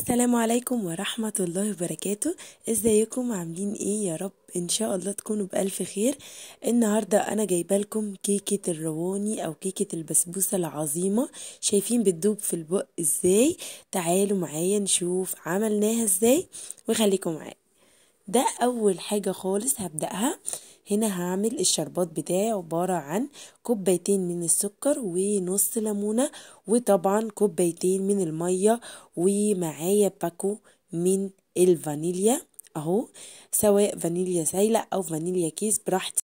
السلام عليكم ورحمة الله وبركاته ازيكم عاملين ايه يا رب ان شاء الله تكونوا بألف خير النهاردة انا جايبة لكم كيكة الرواني او كيكة البسبوسة العظيمة شايفين بتدوب في البق ازاي تعالوا معايا نشوف عملناها ازاي وخليكم معايا ده اول حاجة خالص هبدأها هنا هعمل الشربات بتاعي عبارة عن كوبايتين من السكر ونص ليمونة وطبعا كوبايتين من المية ومعايا باكو من الفانيليا اهو سواء فانيليا سايلة او فانيليا كيس براحتي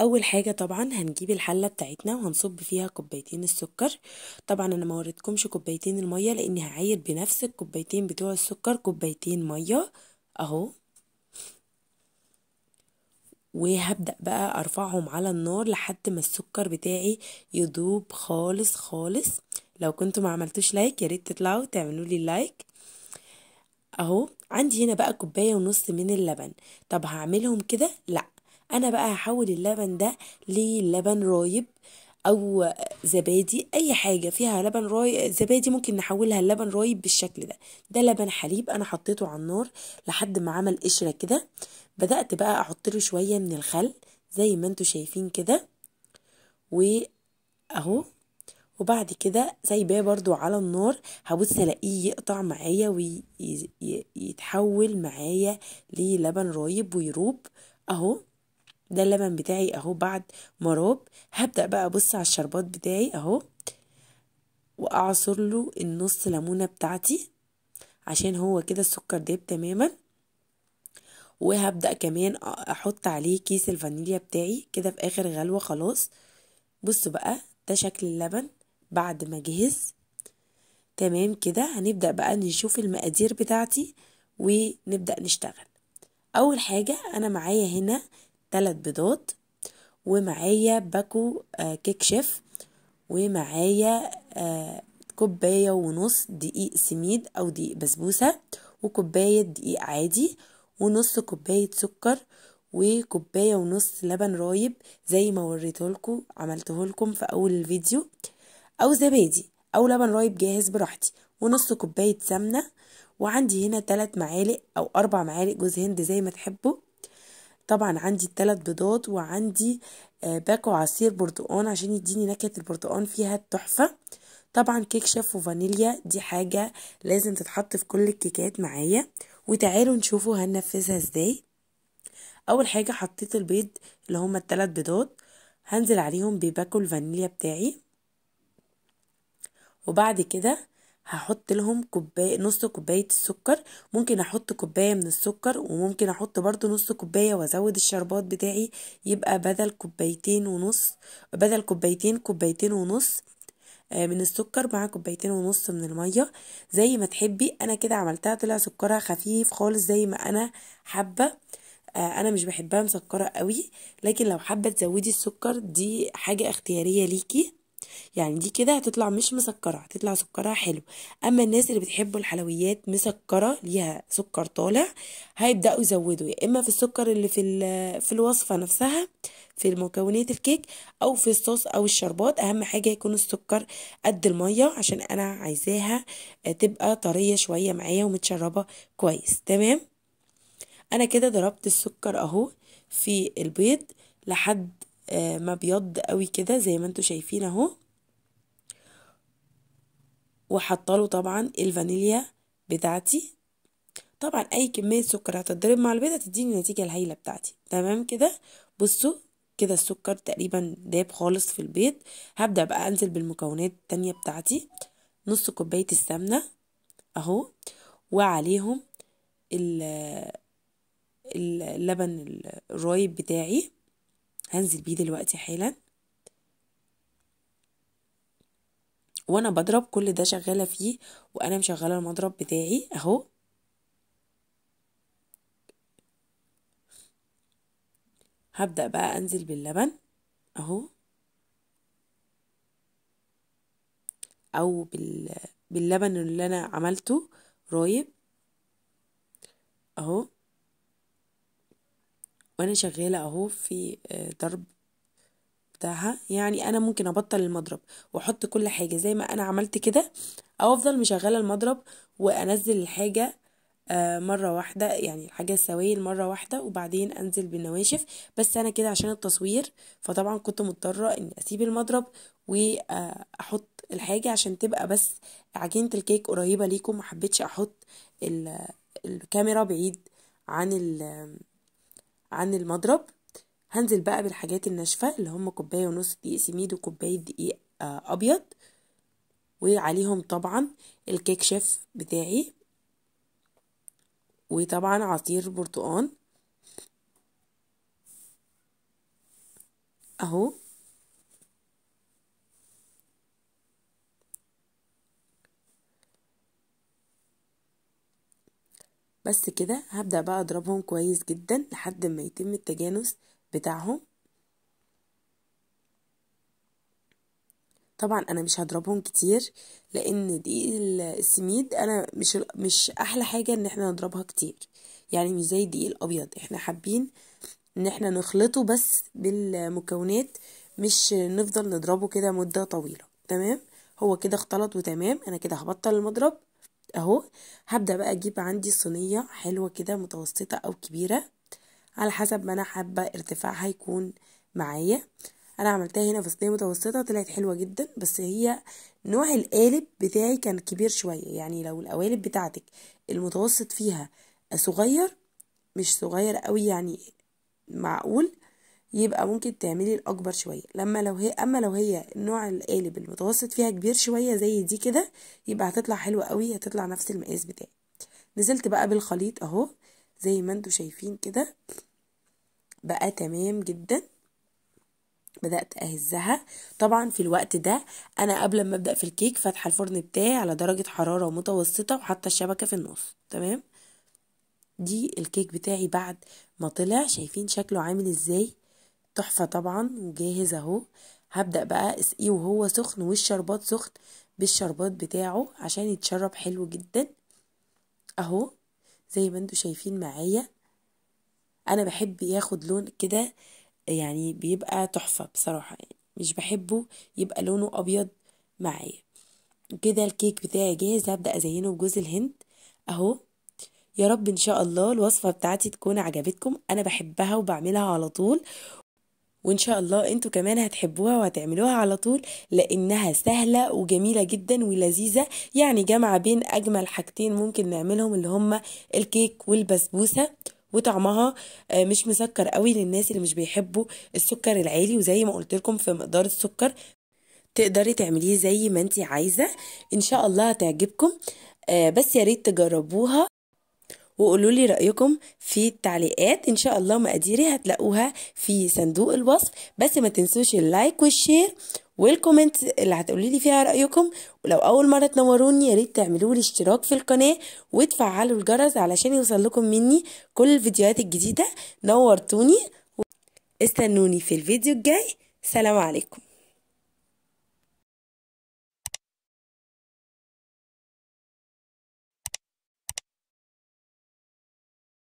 اول حاجة طبعا هنجيب الحلة بتاعتنا وهنصب فيها كوبايتين السكر طبعا انا ما وردتكمش كوبايتين المية لاني هعاير بنفس الكوبايتين بتوع السكر كوبايتين مية اهو وهبدأ بقى ارفعهم على النار لحد ما السكر بتاعي يدوب خالص خالص لو كنتوا ما عملتوش لايك يا ريت تطلعوا تعملوا لي لايك اهو عندي هنا بقى كوبايه ونص من اللبن طب هعملهم كده لا انا بقى هحول اللبن ده للبن رايب او زبادي اي حاجه فيها لبن راي زبادي ممكن نحولها للبن رايب بالشكل ده ده لبن حليب انا حطيته على النار لحد ما عمل قشره كده بدات بقى احط له شويه من الخل زي ما انتم شايفين كده واهو وبعد كده سايباه برضو على النار هبص الاقيه يقطع معايا ويتحول معايا للبن رايب ويروب اهو ده اللبن بتاعي اهو بعد ما راب هبدأ بقى ابص على الشربات بتاعي اهو واعصر له النص ليمونة بتاعتي عشان هو كده السكر داب تماما وهبدأ كمان احط عليه كيس الفانيليا بتاعي كده في اخر غلوة خلاص بصوا بقى ده شكل اللبن بعد ما جهز تمام كده هنبدأ بقى نشوف المقادير بتاعتي ونبدأ نشتغل أول حاجة أنا معايا هنا ثلاث بيضات ومعايا باكو آه كيك شيف ومعايا آه كوباية ونص دقيق سميد أو دقيق بسبوسة وكوباية دقيق عادي ونص كوباية سكر وكوباية ونص لبن رايب زي ما وريتهولكوا عملتهولكم في أول الفيديو أو زبادي أو لبن رايب جاهز براحتي ونص كوباية سمنة وعندي هنا تلات معالق أو أربع معالق جوز هند زي ما تحبوا طبعا عندي التلات بيضات وعندي آه، باكو عصير برتقان عشان يديني نكهة البرتقان فيها التحفة طبعا كيك شيف وفانيليا دي حاجة لازم تتحط في كل الكيكات معايا وتعالوا نشوفوا هننفذها ازاي اول حاجة حطيت البيض اللي هما التلات بيضات هنزل عليهم بباكو الفانيليا بتاعي وبعد كده هحط لهم كوبايه نص كوبايه السكر ممكن احط كوبايه من السكر وممكن احط برضو نص كوبايه وازود الشربات بتاعي يبقى بدل كوبايتين ونص بدل كوبايتين كوبايتين ونص آه، من السكر مع كوبايتين ونص من الميه زي ما تحبي انا كده عملتها طلع سكرها خفيف خالص زي ما انا حابه آه، انا مش بحبها مسكره قوي لكن لو حابه تزودي السكر دي حاجه اختياريه ليكي يعني دي كده هتطلع مش مسكره هتطلع سكرها حلو اما الناس اللي بتحبوا الحلويات مسكره ليها سكر طالع هيبداوا يزودوا يا اما في السكر اللي في في الوصفه نفسها في مكونات الكيك او في الصوص او الشربات اهم حاجه يكون السكر قد الميه عشان انا عايزاها تبقى طريه شويه معايا ومتشربه كويس تمام انا كده ضربت السكر اهو في البيض لحد آه، ما بيض قوي كده زي ما انتوا شايفين اهو وحطله له طبعا الفانيليا بتاعتي طبعا اي كميه سكر هتضرب مع البيضه تديني النتيجه الهايله بتاعتي تمام كده بصوا كده السكر تقريبا داب خالص في البيض هبدا بقى انزل بالمكونات التانية بتاعتي نص كوبايه السمنه اهو وعليهم اللبن الرايب بتاعي هنزل بيه دلوقتي حالا وانا بضرب كل ده شغالة فيه وانا مشغلة المضرب بتاعي اهو هبدأ بقى انزل باللبن اهو او بال... باللبن اللي انا عملته رايب اهو وانا شغالة اهو في آه، ضرب بتاعها يعني انا ممكن ابطل المضرب واحط كل حاجه زي ما انا عملت كده او افضل مشغله المضرب وانزل الحاجه آه، مرة واحدة يعني الحاجة السوائل مرة واحدة وبعدين أنزل بالنواشف بس أنا كده عشان التصوير فطبعا كنت مضطرة إني أسيب المضرب وأحط آه، الحاجة عشان تبقى بس عجينة الكيك قريبة ليكم محبتش أحط الكاميرا بعيد عن عن المضرب هنزل بقى بالحاجات الناشفه اللي هم كوبايه ونص دقيق سميد وكوبايه دقيق آه، ابيض وعليهم طبعا الكيك شيف بتاعي وطبعا عصير برتقان اهو بس كده هبدأ بقى اضربهم كويس جدا لحد ما يتم التجانس بتاعهم طبعا انا مش هضربهم كتير لان دقيق السميد انا مش مش احلى حاجه ان احنا نضربها كتير يعني مش زي الدقيق الابيض احنا حابين ان احنا نخلطه بس بالمكونات مش نفضل نضربه كده مده طويله تمام هو كده اختلط وتمام انا كده هبطل المضرب اهو هبدا بقى اجيب عندي صينيه حلوه كده متوسطه او كبيره على حسب ما انا حابه ارتفاعها يكون معايا انا عملتها هنا في متوسطه طلعت حلوه جدا بس هي نوع القالب بتاعي كان كبير شويه يعني لو القوالب بتاعتك المتوسط فيها صغير مش صغير قوي يعني معقول يبقى ممكن تعملي الاكبر شويه لما لو هي اما لو هي نوع القالب المتوسط فيها كبير شويه زي دي كده يبقى هتطلع حلوه قوي هتطلع نفس المقاس بتاعي نزلت بقى بالخليط اهو زي ما انتوا شايفين كده بقى تمام جدا بدأت أهزها طبعا في الوقت ده أنا قبل ما أبدأ في الكيك فاتحة الفرن بتاعي على درجة حرارة متوسطة وحاطة الشبكة في النص تمام دي الكيك بتاعي بعد ما طلع شايفين شكله عامل ازاي تحفة طبعا وجاهز اهو هبدأ بقى اسقيه وهو سخن والشربات سخن بالشربات بتاعه عشان يتشرب حلو جدا اهو زي ما انتوا شايفين معايا انا بحب ياخد لون كده يعني بيبقى تحفة بصراحة يعني مش بحبه يبقى لونه ابيض معايا كده الكيك بتاعي جاهز هبدأ ازينه بجوز الهند اهو يا رب ان شاء الله الوصفه بتاعتي تكون عجبتكم انا بحبها وبعملها على طول وان شاء الله انتوا كمان هتحبوها وهتعملوها على طول لانها سهله وجميله جدا ولذيذه يعني جامعه بين اجمل حاجتين ممكن نعملهم اللي هما الكيك والبسبوسه وطعمها آه، مش مسكر قوي للناس اللي مش بيحبوا السكر العالي وزي ما قلت لكم في مقدار السكر تقدري تعمليه زي ما انت عايزه ان شاء الله هتعجبكم آه، بس يا ريت تجربوها وقولوا لي رأيكم في التعليقات إن شاء الله مقاديري هتلاقوها في صندوق الوصف بس ما تنسوش اللايك والشير والكومنت اللي هتقولوا لي فيها رأيكم ولو أول مرة تنوروني يا ريت تعملوا لي اشتراك في القناة وتفعلوا الجرس علشان يوصل لكم مني كل الفيديوهات الجديدة نورتوني استنوني في الفيديو الجاي سلام عليكم